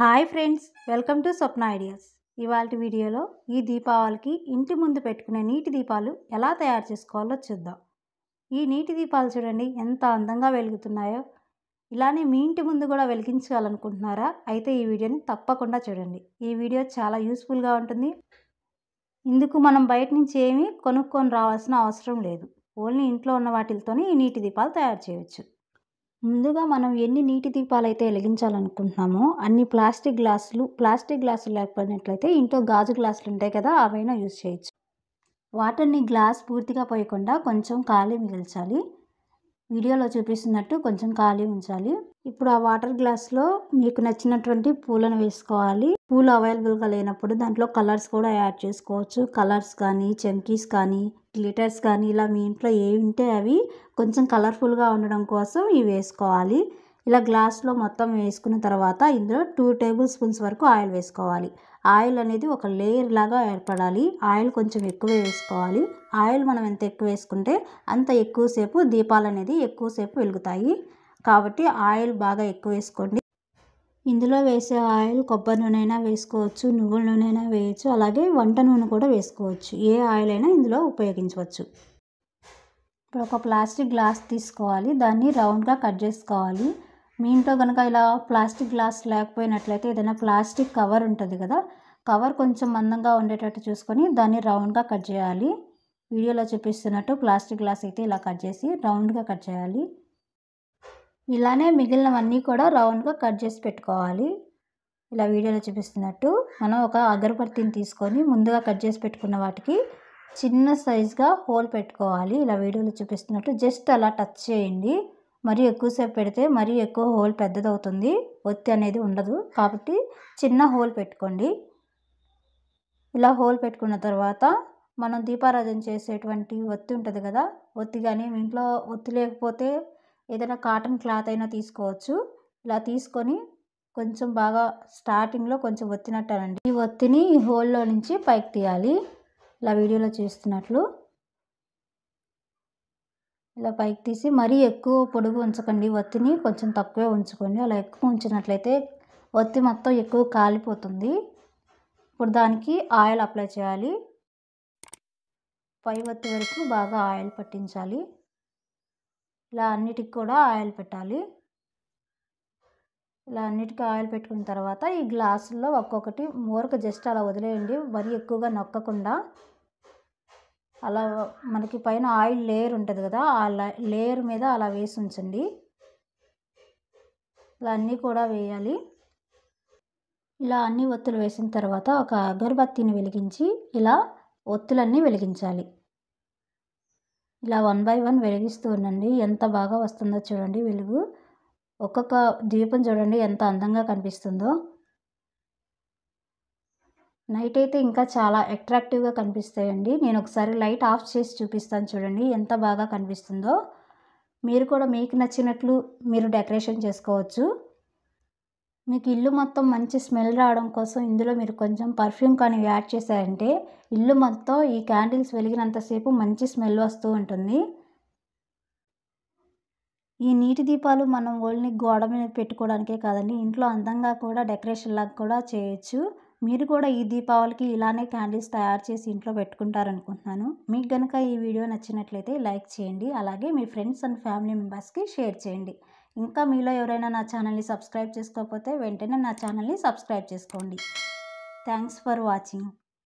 hi friends welcome to Swapna ideas ఇవాళ వీడియోలో ఈ దీపావళికి ఇంటి ముందు పెట్టుకునే నీటి దీపాలు ఎలా తయారు చేసుకోవాలో చూద్దాం ఈ నీటి దీపాలు చూడండి ఎంత అందంగా వెలుగుతున్నాయో ఇలానే మీ ఇంటి ముందు కూడా వెలిగించాలనుకుంటున్నారా అయితే ఈ వీడియోని తప్పకుండా చూడండి ఈ వీడియో చాలా యూస్ఫుల్గా ఉంటుంది ఇందుకు మనం బయట నుంచి ఏమీ కొనుక్కొని రావాల్సిన అవసరం లేదు ఓన్లీ ఇంట్లో ఉన్న వాటితోనే ఈ నీటి దీపాలు తయారు చేయవచ్చు ముందుగా మనం ఎన్ని నీటి దీపాలు అయితే వెలిగించాలనుకుంటున్నామో అన్ని ప్లాస్టిక్ గ్లాసులు ప్లాస్టిక్ గ్లాసులు లేకపోయినట్లయితే ఇంట్లో గాజు గ్లాసులు ఉంటాయి కదా అవైనా యూజ్ చేయొచ్చు వాటర్ని గ్లాస్ పూర్తిగా పోయకుండా కొంచెం ఖాళీ మిగిల్చాలి వీడియోలో చూపిస్తున్నట్టు కొంచెం ఖాళీ ఉంచాలి ఇప్పుడు ఆ వాటర్ గ్లాస్లో మీకు నచ్చినటువంటి పూలను వేసుకోవాలి పూలు అవైలబుల్గా లేనప్పుడు దాంట్లో కలర్స్ కూడా యాడ్ చేసుకోవచ్చు కలర్స్ కానీ చమ్కీస్ కానీ గ్లిటర్స్ కానీ ఇలా మీ ఇంట్లో ఏ ఉంటే అవి కొంచెం కలర్ఫుల్గా ఉండడం కోసం ఇవి వేసుకోవాలి ఇలా గ్లాస్లో మొత్తం వేసుకున్న తర్వాత ఇందులో టూ టేబుల్ స్పూన్స్ వరకు ఆయిల్ వేసుకోవాలి ఆయిల్ అనేది ఒక లేయర్ లాగా ఏర్పడాలి ఆయిల్ కొంచెం ఎక్కువ వేసుకోవాలి ఆయిల్ మనం ఎంత ఎక్కువ వేసుకుంటే అంత ఎక్కువసేపు దీపాలు అనేది ఎక్కువసేపు వెలుగుతాయి కాబట్టి ఆయిల్ బాగా ఎక్కువ వేసుకోండి ఇందులో వేసే ఆయిల్ కొబ్బరి నూనె అయినా వేసుకోవచ్చు నువ్వుల నూనె అయినా వేయచ్చు అలాగే వంట నూనె కూడా వేసుకోవచ్చు ఏ ఆయిల్ అయినా ఇందులో ఉపయోగించవచ్చు ఇప్పుడు ఒక ప్లాస్టిక్ గ్లాస్ తీసుకోవాలి దాన్ని రౌండ్గా కట్ చేసుకోవాలి మీ ఇంట్లో కనుక ఇలా ప్లాస్టిక్ గ్లాస్ లేకపోయినట్లయితే ఏదైనా ప్లాస్టిక్ కవర్ ఉంటుంది కదా కవర్ కొంచెం మందంగా ఉండేటట్టు చూసుకొని దాన్ని రౌండ్గా కట్ చేయాలి వీడియోలో చూపిస్తున్నట్టు ప్లాస్టిక్ గ్లాస్ అయితే ఇలా కట్ చేసి రౌండ్గా కట్ చేయాలి ఇలానే మిగిలినవన్నీ కూడా రౌండ్గా కట్ చేసి పెట్టుకోవాలి ఇలా వీడియోలో చూపిస్తున్నట్టు మనం ఒక అగరబత్తిని తీసుకొని ముందుగా కట్ చేసి పెట్టుకున్న వాటికి చిన్న సైజ్గా హోల్ పెట్టుకోవాలి ఇలా వీడియోలో చూపిస్తున్నట్టు జస్ట్ అలా టచ్ చేయండి మరీ ఎక్కువసేపు పెడితే మరీ ఎక్కువ హోల్ పెద్దదవుతుంది ఒత్తి అనేది ఉండదు కాబట్టి చిన్న హోల్ పెట్టుకోండి ఇలా హోల్ పెట్టుకున్న తర్వాత మనం దీపారాధన చేసేటువంటి ఒత్తి ఉంటుంది కదా ఒత్తి కానీ ఇంట్లో ఒత్తి లేకపోతే ఏదైనా కాటన్ క్లాత్ అయినా తీసుకోవచ్చు ఇలా తీసుకొని కొంచెం బాగా స్టార్టింగ్లో కొంచెం ఒత్తినట్టు అనండి ఈ ఒత్తిని హోల్లో నుంచి పైకి తీయాలి ఇలా వీడియోలో చూస్తున్నట్లు ఇలా పైకి తీసి మరీ ఎక్కువ పొడుగు ఉంచకండి ఒత్తిని కొంచెం తక్కువే ఉంచుకోండి అలా ఎక్కువ ఉంచినట్లయితే ఒత్తి మొత్తం ఎక్కువ కాలిపోతుంది ఇప్పుడు దానికి ఆయిల్ అప్లై చేయాలి పై ఒత్తి వరకు బాగా ఆయిల్ పట్టించాలి ఇలా అన్నిటికి కూడా ఆయిల్ పెట్టాలి ఇలా అన్నిటికీ ఆయిల్ పెట్టుకున్న తర్వాత ఈ గ్లాసుల్లో ఒక్కొక్కటి మూరక జస్ట్ అలా వదిలేయండి మరీ ఎక్కువగా నొక్కకుండా అలా మనకి పైన ఆయిల్ లేయర్ ఉంటుంది కదా ఆ లేయర్ మీద అలా వేసి ఉంచండి ఇలా అన్నీ కూడా వేయాలి ఇలా అన్ని ఒత్తులు వేసిన తర్వాత ఒక అగర్బత్తిని వెలిగించి ఇలా ఒత్తులన్నీ వెలిగించాలి ఇలా వన్ బై వన్ వెలిగిస్తూ ఉండండి ఎంత బాగా వస్తుందో చూడండి వెలుగు ఒక్కొక్క ద్వీపం చూడండి ఎంత అందంగా కనిపిస్తుందో నైట్ అయితే ఇంకా చాలా అట్రాక్టివ్గా కనిపిస్తాయండి నేను ఒకసారి లైట్ ఆఫ్ చేసి చూపిస్తాను చూడండి ఎంత బాగా కనిపిస్తుందో మీరు కూడా మీకు నచ్చినట్లు మీరు డెకరేషన్ చేసుకోవచ్చు మీకు ఇల్లు మొత్తం మంచి స్మెల్ రావడం కోసం ఇందులో మీరు కొంచెం పర్ఫ్యూమ్ కానీ యాడ్ చేశారంటే ఇల్లు మొత్తం ఈ క్యాండిల్స్ వెలిగినంతసేపు మంచి స్మెల్ వస్తూ ఉంటుంది ఈ నీటి దీపాలు మనం ఓల్ని గోడ మీద పెట్టుకోవడానికే కాదండి ఇంట్లో అందంగా కూడా డెకరేషన్ లాగా కూడా చేయొచ్చు మీరు కూడా ఈ దీపావళికి ఇలానే క్యాండిల్స్ తయారు చేసి ఇంట్లో పెట్టుకుంటారనుకుంటున్నాను మీకు కనుక ఈ వీడియో నచ్చినట్లయితే లైక్ చేయండి అలాగే మీ ఫ్రెండ్స్ అండ్ ఫ్యామిలీ మెంబర్స్కి షేర్ చేయండి ఇంకా మీలో ఎవరైనా నా ఛానల్ని సబ్స్క్రైబ్ చేసుకోకపోతే వెంటనే నా ఛానల్ని సబ్స్క్రైబ్ చేసుకోండి థ్యాంక్స్ ఫర్ వాచింగ్